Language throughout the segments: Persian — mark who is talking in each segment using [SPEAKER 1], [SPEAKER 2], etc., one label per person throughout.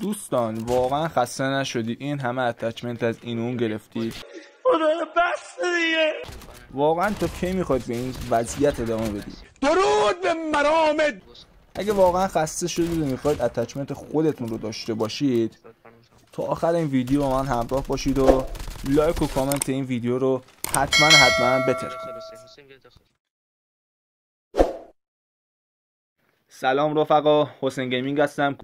[SPEAKER 1] دوستان واقعا خسته نشدی این همه اتچمنت از این اون گرفتی واقعا تو کی میخواد به این وضعیت ادامه بدی درود به مرامت اگه واقعا خسته شدید و میخواید اتچمنت خودتون رو داشته باشید تا آخر این ویدیو با من همراه باشید و لایک و کامنت این ویدیو رو حتما حتما بتر سلام رفقا حسین گیمینگ هستم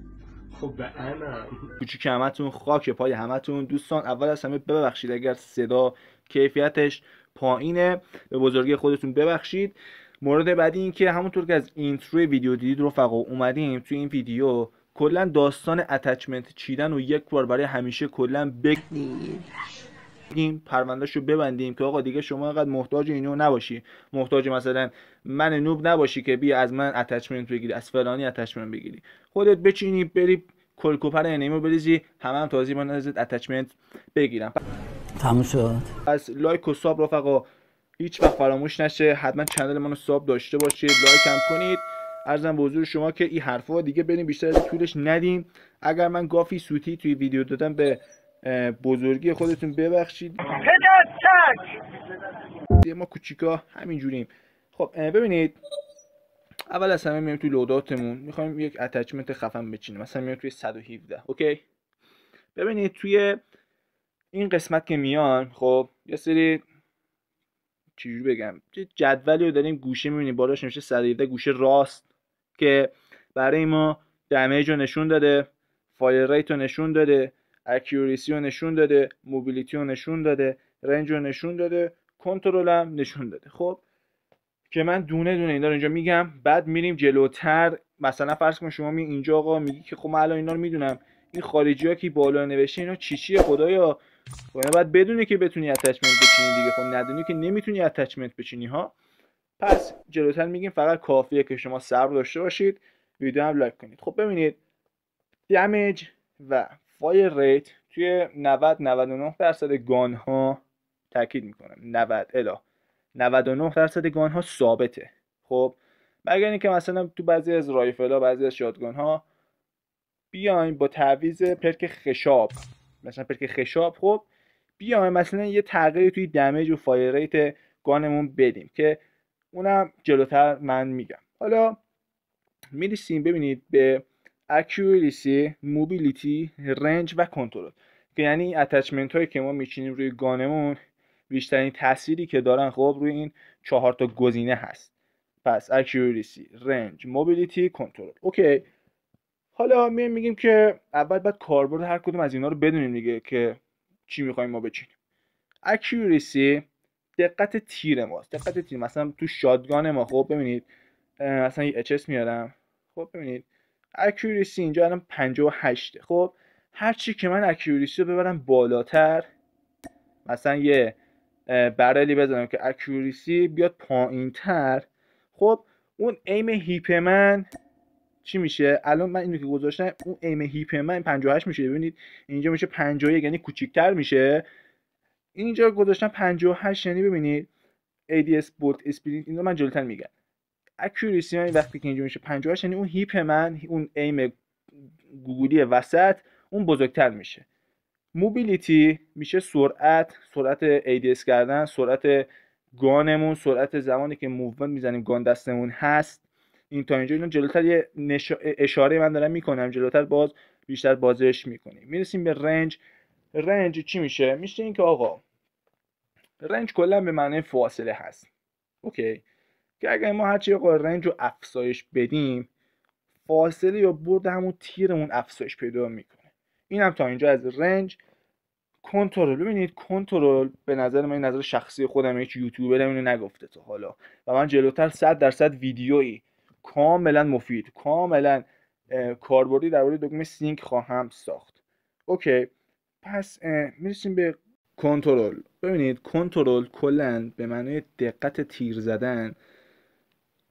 [SPEAKER 1] خب به انم کوچیک همتون خاک پای همتون دوستان اول از همه ببخشید اگر صدا کیفیتش پایینه به بزرگی خودتون ببخشید مورد بعدی این که همونطور که از اینترو ویدیو دیدید رفقا اومدیم تو این ویدیو کلا داستان اتچمنت چیدن و یک بار برای همیشه کلا بگید این پروندهش ببندیم که آقا دیگه شما انقدر محتاج اینو نباشی محتاج مثلا من نوب نباشی که بیا از من اتچمنت بگیری از فلانی اتچمنت بگیری خودت بچینی بری کلکوپر انیمو یعنی بریزی همه هم توضیح من از اتچمنت بگیرم تموم شد از لایک و ساب رفقا هیچ وقت فراموش نشه حتما ما منو ساب داشته باشید لایک هم کنید ارزم به حضور شما که این حرفا دیگه بریم بیشتر از طولش ندیم اگر من گافی سوتی توی ویدیو دادم به بزرگی خودتون ببخشید ما کوچیکا همینجوریم خب ببینید اول از همه میایم توی لوداتمون میخوایم یک اتچمنت خفن بچینیم مثلا میایم توی 117 اوکی ببینید توی این قسمت که میان خب یه سری چجوری بگم جدولی رو داریم گوشه میبینیم بالاش نوشته 117 گوشه راست که برای ما دمیج رو نشون داده فایر ریت رو نشون داده اکیوریسی رو نشون داده موبیلیتی رو نشون داده رنج رو نشون داده کنترل هم نشون داده خب که من دونه دونه اینا رو اینجا میگم بعد میریم جلوتر مثلا فرض کن شما می اینجا آقا میگی که خب من الان اینا رو میدونم این خارجی ها که بالا نوشته اینا چی چیه خدایا باید خب باید بدونی که بتونی اتچمنت بچینی دیگه خب ندونی که نمیتونی اتچمنت بچینی ها پس جلوتر میگیم فقط کافیه که شما صبر داشته باشید ویدیو هم لایک کنید خب ببینید دمیج و فایر ریت توی 90 99 درصد گان ها تاکید میکنم 90 الی 99 درصد گان ها ثابته خب مگر اینکه مثلا تو بعضی از رایفل ها بعضی از شاتگان ها بیایم با تعویض پرک خشاب مثلا پرک خشاب خب بیایم مثلا یه تغییری توی دمیج و فایر ریت گانمون بدیم که اونم جلوتر من میگم حالا میرسیم ببینید به اکیوریسی موبیلیتی رنج و کنترل که یعنی اتچمنت هایی که ما میچینیم روی گانمون بیشترین تاثیری که دارن خب روی این چهار تا گزینه هست پس اکیوریسی رنج موبیلیتی کنترل اوکی حالا می میگیم که اول باید کاربرد هر کدوم از اینا رو بدونیم دیگه که چی میخوایم ما بچینیم اکیوریسی دقت تیر ماست دقت تیر مثلا تو شادگان ما خب ببینید مثلا یه اچ میارم خب ببینید اکیوریسی اینجا الان 58 خب هر چی که من اکیوریسی رو ببرم بالاتر مثلا یه برلی بزنم که اکیوریسی بیاد پایین تر خب اون ایم هیپ من چی میشه الان من اینو که گذاشتم اون ایم هیپ من 58 میشه ببینید اینجا میشه 51 یعنی کوچیک‌تر میشه اینجا گذاشتم 58 یعنی ببینید ADS بوت اسپرینت اینو من جلوتر میگم اکوریسی من یعنی وقتی که اینجا میشه 58 یعنی اون هیپ من اون ایم گوگلی وسط اون بزرگتر میشه موبیلیتی میشه سرعت سرعت ایدیس کردن سرعت گانمون سرعت زمانی که موومنت میزنیم گان دستمون هست این تا اینجا اینو جلوتر اشاره من دارم میکنم جلوتر باز بیشتر بازش میکنیم میرسیم به رنج رنج چی میشه میشه اینکه آقا رنج کلا به معنی فاصله هست اوکی که اگر ما هرچی آقا رنج رو افزایش بدیم فاصله یا برد همون تیرمون افزایش پیدا میکنه اینم تا اینجا از رنج کنترل ببینید کنترل به نظر من نظر شخصی خودم هیچ یوتیوبر اینو نگفته تا حالا و من جلوتر 100 درصد ویدیویی کاملا مفید کاملا کاربردی درباره دکمه سینک خواهم ساخت اوکی پس میرسیم به کنترل ببینید کنترل کلا به معنی دقت تیر زدن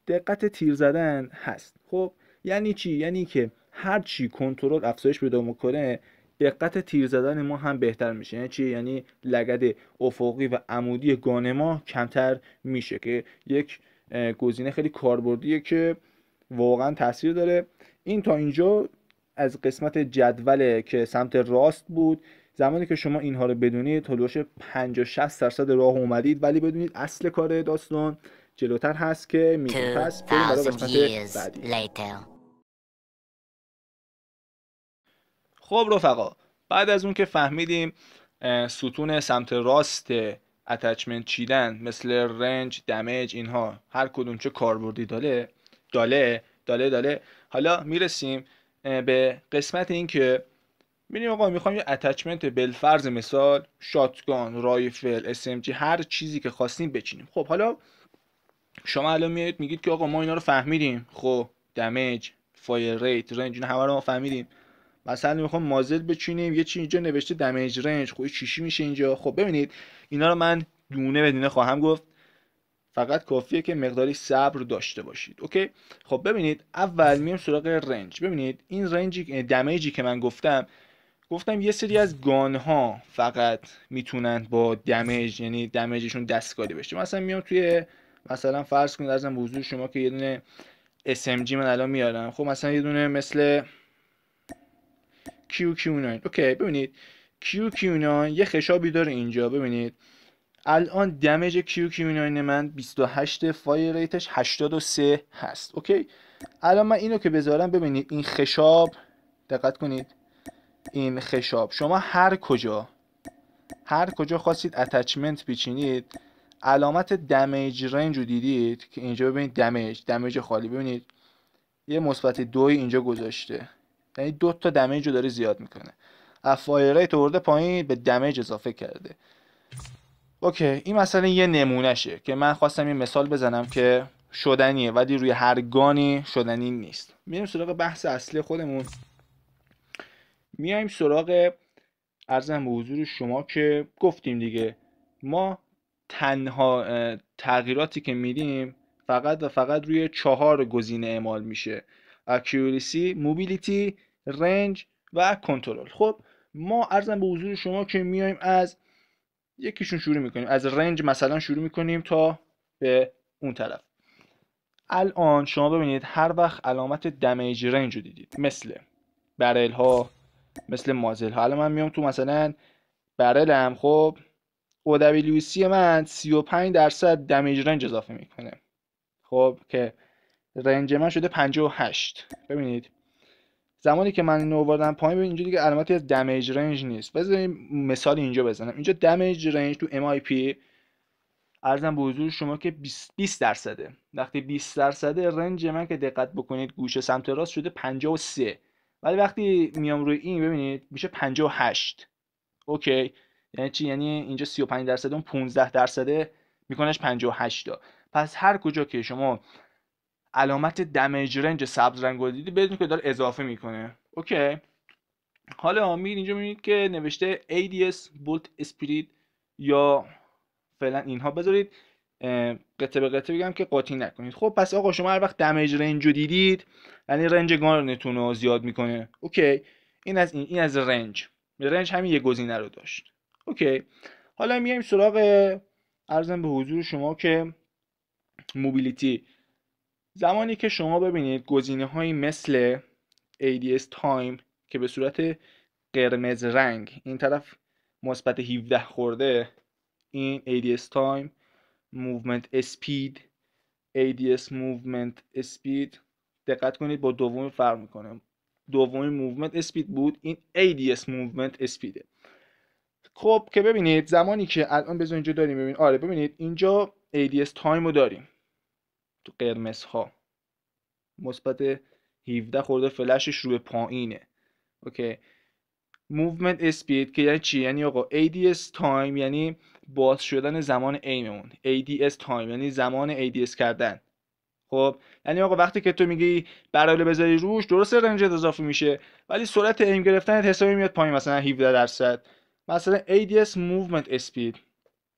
[SPEAKER 1] دقت تیر زدن هست خب یعنی چی یعنی که هر چی کنترل افزایش پیدا میکنه دقت تیر زدن ما هم بهتر میشه یعنی چی یعنی لگد افقی و عمودی گان ما کمتر میشه که یک گزینه خیلی کاربردیه که واقعا تاثیر داره این تا اینجا از قسمت جدول که سمت راست بود زمانی که شما اینها رو بدونید تلوش 50 60 درصد راه اومدید ولی بدونید اصل کار داستان جلوتر هست که میگه پس بریم قسمت بعدی خب رفقا بعد از اون که فهمیدیم ستون سمت راست اتچمنت چیدن مثل رنج دمج اینها هر کدوم چه کاربردی داله داله داله داله حالا میرسیم به قسمت این که میریم آقا میخوایم یه اتچمنت بلفرض مثال شاتگان رایفل SMG هر چیزی که خواستیم بچینیم خب حالا شما الان میگید که آقا ما اینا رو فهمیدیم خب دمج فایر ریت رنج اینا همه رو ما فهمیدیم مثلا میخوام مازل بچینیم یه چی اینجا نوشته دمیج رنج خب چیشی میشه اینجا خب ببینید اینا رو من دونه به دونه خواهم گفت فقط کافیه که مقداری صبر داشته باشید اوکی خب ببینید اول میام سراغ رنج ببینید این رنجی دمیجی که من گفتم گفتم یه سری از گان ها فقط میتونن با دمیج یعنی دمیجشون دستکاری بشه مثلا میام توی مثلا فرض کنید ازم حضور شما که یه دونه SMG من الان میارم خب مثلا یه دونه مثل QQ9 اوکی ببینید QQ9 یه خشابی داره اینجا ببینید الان دمج QQ9 من 28 فایر ریتش 83 هست اوکی الان من اینو که بذارم ببینید این خشاب دقت کنید این خشاب شما هر کجا هر کجا خواستید اتچمنت بچینید علامت دمیج رنج رو دیدید که اینجا ببینید دمیج دمیج خالی ببینید یه مثبت دوی اینجا گذاشته یعنی دو تا دمیج رو داره زیاد میکنه افایره ریت برده پایین به دمیج اضافه کرده اوکی این مثلا یه نمونهشه که من خواستم یه مثال بزنم که شدنیه ولی روی هر گانی شدنی نیست میریم سراغ بحث اصلی خودمون میایم سراغ ارزم به حضور شما که گفتیم دیگه ما تنها تغییراتی که میدیم فقط و فقط روی چهار گزینه اعمال میشه اکیوریسی موبیلیتی رنج و کنترل خب ما ارزم به حضور شما که میایم از یکیشون شروع میکنیم از رنج مثلا شروع میکنیم تا به اون طرف الان شما ببینید هر وقت علامت دمیج رنج رو دیدید مثل برل ها مثل مازل ها الان من میام تو مثلا هم خب OWC من 35 درصد دمیج رنج اضافه میکنه خب که رنج من شده 58 ببینید زمانی که من اینو آوردم پایین ببینید، اینجا دیگه علامتی از دمیج رنج نیست بذاریم مثال اینجا بزنم اینجا دمیج رنج تو ام آی پی ارزم به حضور شما که 20 درصده وقتی 20 درصده رنج من که دقت بکنید گوشه سمت راست شده 53 ولی وقتی میام روی این ببینید میشه 58 اوکی یعنی چی یعنی اینجا 35 درصد اون 15 درصده میکنش 58 تا پس هر کجا که شما علامت دمیج رنج سبز رنگ رو دیدی بدون که داره اضافه میکنه اوکی حالا میرید اینجا میبینید که نوشته ADS Bolt Spirit یا فعلا اینها بذارید قطعه به قطعه بگم که قاطی نکنید خب پس آقا شما هر وقت دمیج رنج رو دیدید یعنی رنج گانتون رو زیاد میکنه اوکی این از این این از رنج رنج همین یه گزینه رو داشت اوکی حالا میایم سراغ ارزم به حضور شما که موبیلیتی زمانی که شما ببینید گزینه هایی مثل ADS تایم که به صورت قرمز رنگ این طرف مثبت 17 خورده این ADS تایم موومنت اسپید ADS Movement اسپید دقت کنید با دومی فرق میکنه دومی موومنت اسپید بود این ADS Movement اسپیده خب که ببینید زمانی که الان بزن اینجا داریم ببینید آره ببینید اینجا ADS تایم رو داریم تو قرمز ها مثبت 17 خورده فلشش روی پایینه اوکی موومنت اسپید که یعنی چی یعنی آقا ADS تایم یعنی باز شدن زمان ایممون ADS تایم یعنی زمان ADS کردن خب یعنی آقا وقتی که تو میگی برال بذاری روش درسته رنج اضافه میشه ولی سرعت ایم گرفتن حساب میاد پایین مثلا 17 درصد مثلا ADS movement speed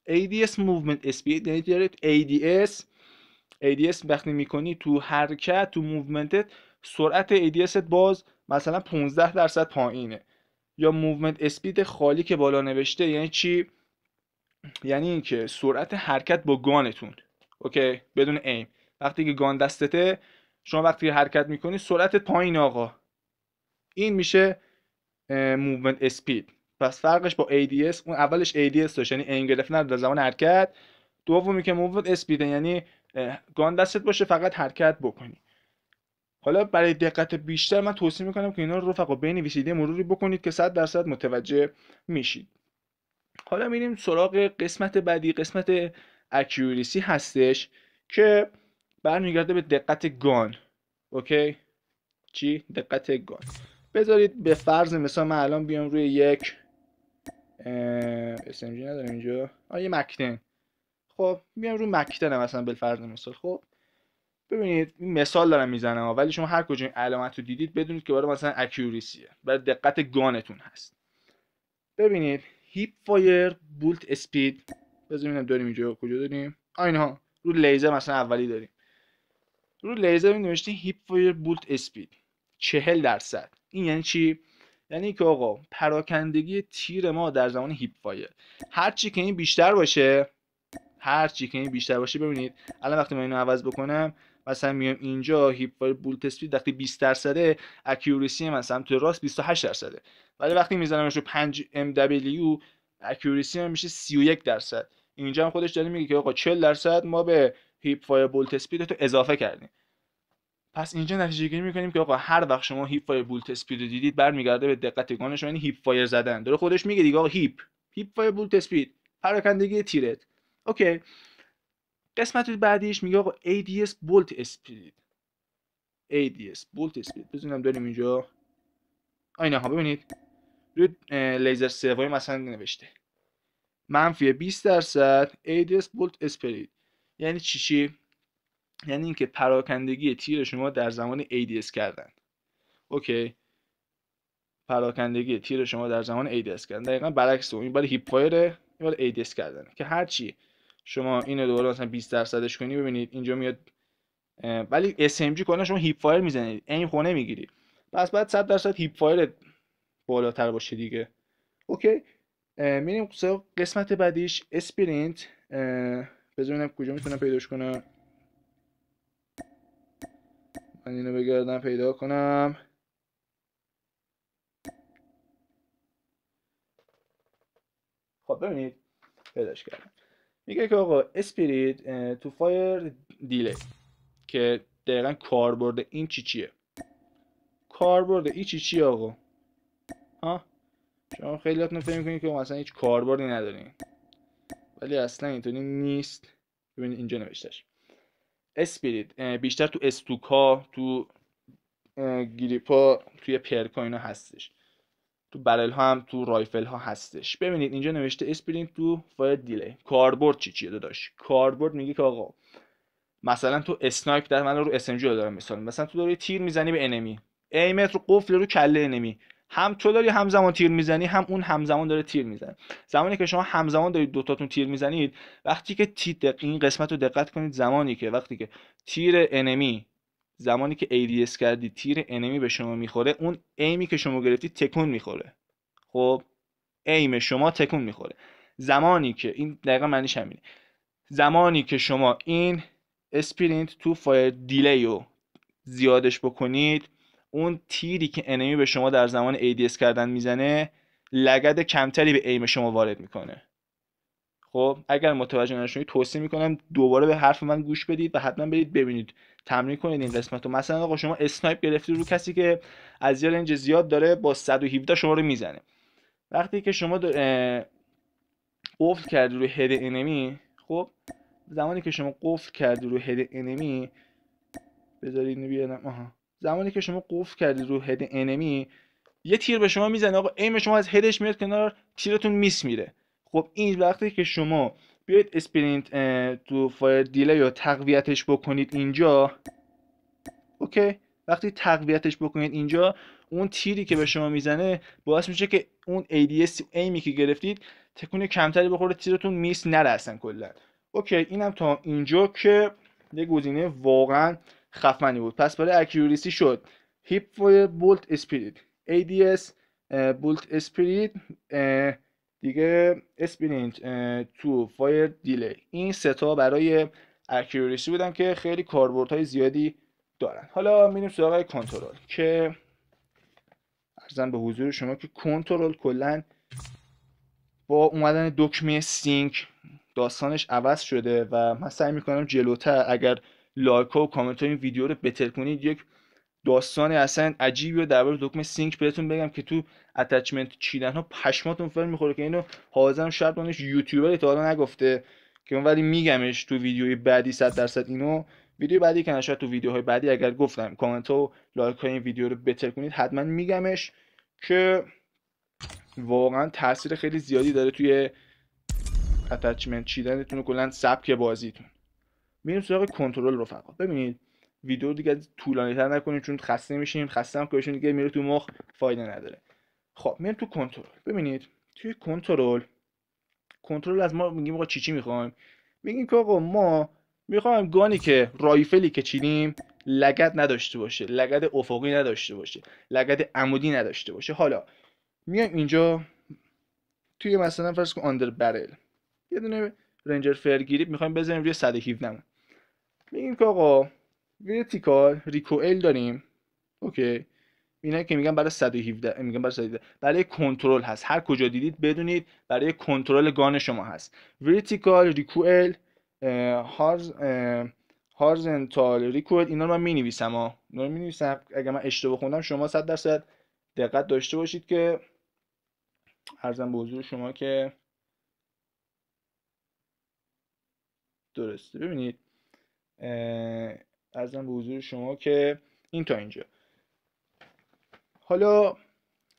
[SPEAKER 1] ADS movement speed یعنی, یعنی ADS ADS وقتی میکنی تو حرکت تو موومنتت سرعت ADS باز مثلا 15 درصد پایینه یا موومنت اسپید خالی که بالا نوشته یعنی چی یعنی اینکه سرعت حرکت با گانتون اوکی بدون ایم وقتی که گان دستته شما وقتی حرکت میکنی سرعتت پایین آقا این میشه موومنت اسپید پس فرقش با ADS اون اولش ADS داشت یعنی ایم گرفتن در زمان حرکت دومی که موومنت اسپید یعنی گان دستت باشه فقط حرکت بکنی حالا برای دقت بیشتر من توصیه میکنم که اینا رو رفقا بنویسید مروری بکنید که 100 درصد متوجه میشید حالا میریم سراغ قسمت بعدی قسمت اکیوریسی هستش که برمیگرده به دقت گان اوکی چی دقت گان بذارید به فرض مثلا من الان بیام روی یک اسمجی ندارم اینجا آه یه مکتن خب میام رو مکتن مثلا بالفرض مثال خب ببینید مثال دارم میزنم ولی شما هر کجا این علامت رو دیدید بدونید که برای مثلا اکیوریسیه برای دقت گانتون هست ببینید هیپ فایر بولت اسپید بذار داریم اینجا کجا داریم آ اینها رو لیزر مثلا اولی داریم رو لیزر می نوشتیم هیپ فایر بولت اسپید چهل درصد این یعنی چی یعنی که آقا پراکندگی تیر ما در زمان هیپ فایر هر که این بیشتر باشه هر چی که این بیشتر باشه ببینید الان وقتی من اینو عوض بکنم مثلا میام اینجا هیپ بولت اسپید وقتی 20 درصده اکیورسی من سمت راست 28 درصده ولی وقتی میزنمش رو 5 MW اکیوریسی من میشه 31 درصد اینجا هم خودش داره میگه که آقا 40 درصد ما به هیپ فایر بولت اسپید رو اضافه کردیم پس اینجا نتیجه گیری میکنیم که آقا هر وقت شما هیپ فایر بولت اسپید رو دیدید برمیگرده به دقت گانش یعنی هیپ فایر زدن داره خودش میگه دیگه آقا هیپ هیپ فایر بولت اسپید پراکندگی تیرت اوکی قسمت بعدیش میگه آقا ADS بولت Speed ADS بولت اسپید بزنیم داریم اینجا آینه ها ببینید روی لیزر سوم مثلا نوشته منفی 20 درصد ADS بولت اسپید یعنی چی چی یعنی اینکه پراکندگی تیر شما در زمان ADS کردن اوکی پراکندگی تیر شما در زمان ADS کردن دقیقا برعکس اون این هیپ فایره این ADS کردن که هرچی شما اینو دوباره مثلا 20 درصدش کنی ببینید اینجا میاد ولی اس ام جی کلا شما هیپ فایل میزنید این خونه میگیری پس بعد 100 درصد هیپ فایل بالاتر باشه دیگه اوکی میریم قسمت بعدیش اسپرینت بذارم کجا میتونم پیداش کنم من اینو بگردم پیدا کنم خب ببینید پیداش کردم میگه که آقا اسپریت تو فایر دیله که دقیقا کاربرد این چی چیه کاربرد این چی چیه آقا ها شما خیلیاتون فکر میکنید که مثلا هیچ کاربردی ندارین ولی اصلا اینطوری نیست ببینید اینجا نوشتهش اسپریت بیشتر تو استوکا تو گریپا توی پرکا اینا هستش تو برل ها هم تو رایفل ها هستش ببینید اینجا نوشته اسپرینگ تو فایر دیلی کاربرد چی چیه داداش کاربرد میگه که آقا مثلا تو اسنایپ در من رو اس ام دارم مثال مثلا تو داری تیر میزنی به انمی ایمت رو قفل رو کله انمی هم تو داری همزمان تیر میزنی هم اون همزمان داره تیر میزنه زمانی که شما همزمان دارید دوتاتون تیر میزنید وقتی که این قسمت رو دقت کنید زمانی که وقتی که تیر انمی زمانی که ADS کردی تیر انمی به شما میخوره اون ایمی که شما گرفتی تکون میخوره خب ایم شما تکون میخوره زمانی که این دقیقا معنیش همینه زمانی که شما این اسپرینت تو فایر دیلی رو زیادش بکنید اون تیری که انمی به شما در زمان ADS کردن میزنه لگد کمتری به ایم شما وارد میکنه خب اگر متوجه نشونید توصیه میکنم دوباره به حرف من گوش بدید و حتما برید ببینید تمرین کنید این قسمت رو مثلا آقا شما اسنایپ گرفتی رو کسی که از یه رنج زیاد داره با 117 شما رو میزنه وقتی که شما قفل کردی رو هد انمی خب زمانی که شما قفل کردی رو هد انمی بذارید آها زمانی که شما قفل کردی رو هد انمی یه تیر به شما میزنه آقا ایم شما از هدش میاد کنار تیرتون میس میره خب این وقتی که شما بیاید اسپرینت تو فایر دیلی یا تقویتش بکنید اینجا اوکی وقتی تقویتش بکنید اینجا اون تیری که به شما میزنه باعث میشه که اون ADS ایمی که گرفتید تکون کمتری بخوره تیرتون میس نره اصلا کلا اوکی اینم تا اینجا که یه گزینه واقعا خفنی بود پس برای اکیوریسی شد هیپ فایر بولت اسپریت ADS بولت اسپریت دیگه اسپرینت تو فایر دیلی این ستا برای اکیوریسی بودن که خیلی کاربردهای زیادی دارن حالا میریم سراغ کنترل که ارزم به حضور شما که کنترل کلا با اومدن دکمه سینک داستانش عوض شده و من سعی میکنم جلوتر اگر لایک و کامنت های این ویدیو رو بتر کنید یک داستان اصلا عجیبی رو درباره دکمه سینک بهتون بگم که تو اتچمنت چیدن ها پشماتون فر میخوره که اینو حاضرم شاید اونش یوتیوبر تا حالا نگفته که من ولی میگمش تو ویدیوی بعدی 100 درصد اینو ویدیو بعدی که نشد تو ویدیوهای بعدی اگر گفتم کامنت و لایک های این ویدیو رو بتر کنید حتما میگمش که واقعا تاثیر خیلی زیادی داره توی اتچمنت چیدنتون و کلا سبک بازیتون میریم سراغ کنترل رفقا ببینید ویدیو دیگه طولانی تر نکنیم چون خسته میشیم خسته هم کارشون دیگه میره تو مخ فایده نداره خب میریم تو کنترل ببینید توی کنترل کنترل از ما میگیم آقا چی چی میخوایم میگیم که آقا ما میخوایم گانی که رایفلی که چیدیم لگد نداشته باشه لگد افقی نداشته باشه لگد عمودی نداشته باشه حالا میایم اینجا توی مثلا فرض کن آندر برل یه دونه رنجر فرگیری میخوایم بزنیم روی 117 میگیم که آقا ورتیکال ریکوئل داریم اوکی اینا که میگن برای 117 میگن برای 117 برای کنترل هست هر کجا دیدید بدونید برای کنترل گان شما هست ورتیکال ریکوئل هارز هارزنتال ریکوئل اینا رو من مینویسم ها اینا من اشتباه خوندم شما 100 درصد دقت داشته باشید که ارزم به حضور شما که درسته ببینید ارزم به حضور شما که این تا اینجا حالا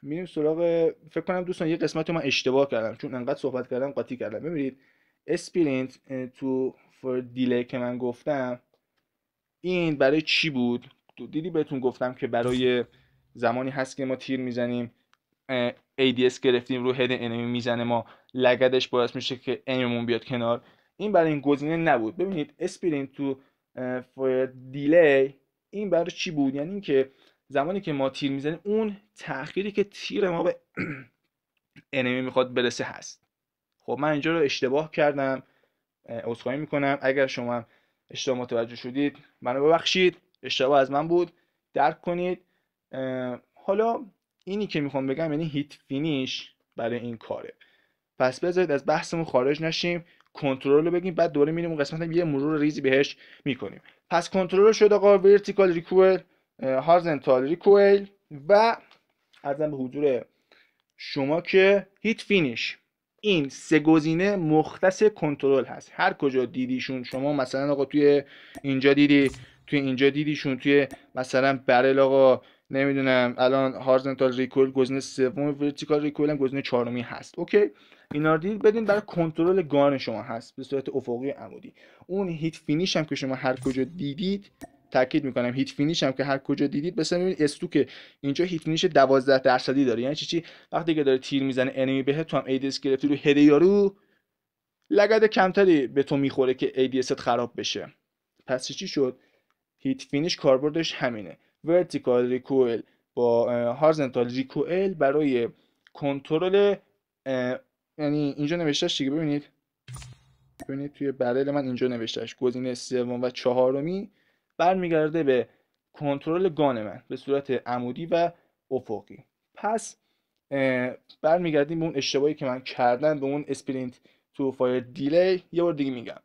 [SPEAKER 1] میریم سراغ فکر کنم دوستان یه قسمت من اشتباه کردم چون انقدر صحبت کردم قاطی کردم ببینید اسپرینت تو فور دیلی که من گفتم این برای چی بود دیدی بهتون گفتم که برای زمانی هست که ما تیر میزنیم ADS گرفتیم رو هد انمی میزنه ما لگدش باعث میشه که انمون بیاد کنار این برای این گزینه نبود ببینید اسپرینت تو ف دیلی این برای چی بود یعنی اینکه زمانی که ما تیر میزنیم اون تأخیری که تیر ما به انمی میخواد برسه هست خب من اینجا رو اشتباه کردم عذرخواهی میکنم اگر شما اشتباه متوجه شدید منو ببخشید اشتباه از من بود درک کنید حالا اینی که میخوام بگم یعنی هیت فینیش برای این کاره پس بذارید از بحثمون خارج نشیم کنترل رو بگیم بعد دوباره میریم اون قسمت یه مرور ریزی بهش میکنیم پس کنترل شد آقا ورتیکال ریکوئل هارزنتال ریکوئل و ارزم به حضور شما که هیت فینیش این سه گزینه مختص کنترل هست هر کجا دیدیشون شما مثلا آقا توی اینجا دیدی توی اینجا دیدیشون توی مثلا برل آقا نمیدونم الان هارزنتال ریکول گزینه سوم ورتیکال ریکول هم گزینه چهارمی هست اوکی اینا رو دیدید بدین برای کنترل گان شما هست به صورت افقی عمودی اون هیت فینیش هم که شما هر کجا دیدید تاکید میکنم هیت فینیش هم که هر کجا دیدید مثلا ببینید استو که اینجا هیت فینیش 12 درصدی داره یعنی چی چی وقتی که داره تیر میزنه انمی بهت تو هم ایدس گرفتی رو هدیارو یارو لگد کمتری به تو میخوره که ایدیست خراب بشه پس چی شد هیت فینیش کاربردش همینه ورتیکال ریکوئل با هارزنتال ریکوئل برای کنترل یعنی اینجا نوشتهش دیگه ببینید ببینید توی برل من اینجا نوشتهش گزینه سوم و چهارمی برمیگرده به کنترل گان من به صورت عمودی و افقی پس برمیگردیم به اون اشتباهی که من کردم به اون اسپرینت تو فایر دیلی یه بار دیگه میگم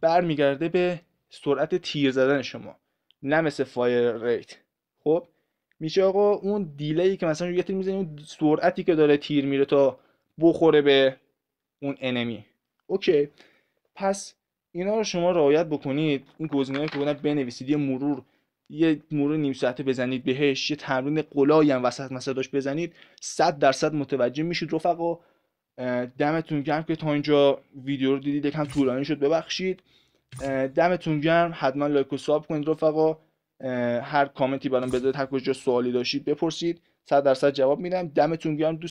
[SPEAKER 1] برمیگرده به سرعت تیر زدن شما نه مثل فایر ریت خب میشه آقا اون دیلی که مثلا یه تیر میزنی اون سرعتی که داره تیر میره تا بخوره به اون انمی اوکی پس اینا رو شما رعایت بکنید این گزینه‌ای که بنویسید یه مرور یه مرور نیم ساعته بزنید بهش یه تمرین قلایی هم وسط مثلا بزنید 100 درصد متوجه میشید رفقا دمتون گرم که تا اینجا ویدیو رو دیدید یکم طولانی شد ببخشید دمتون گرم حتما لایک و ساب کنید رفقا هر کامنتی برام بذارید هر کجا سوالی داشتید بپرسید 100 درصد جواب میدم دمتون گرم دوست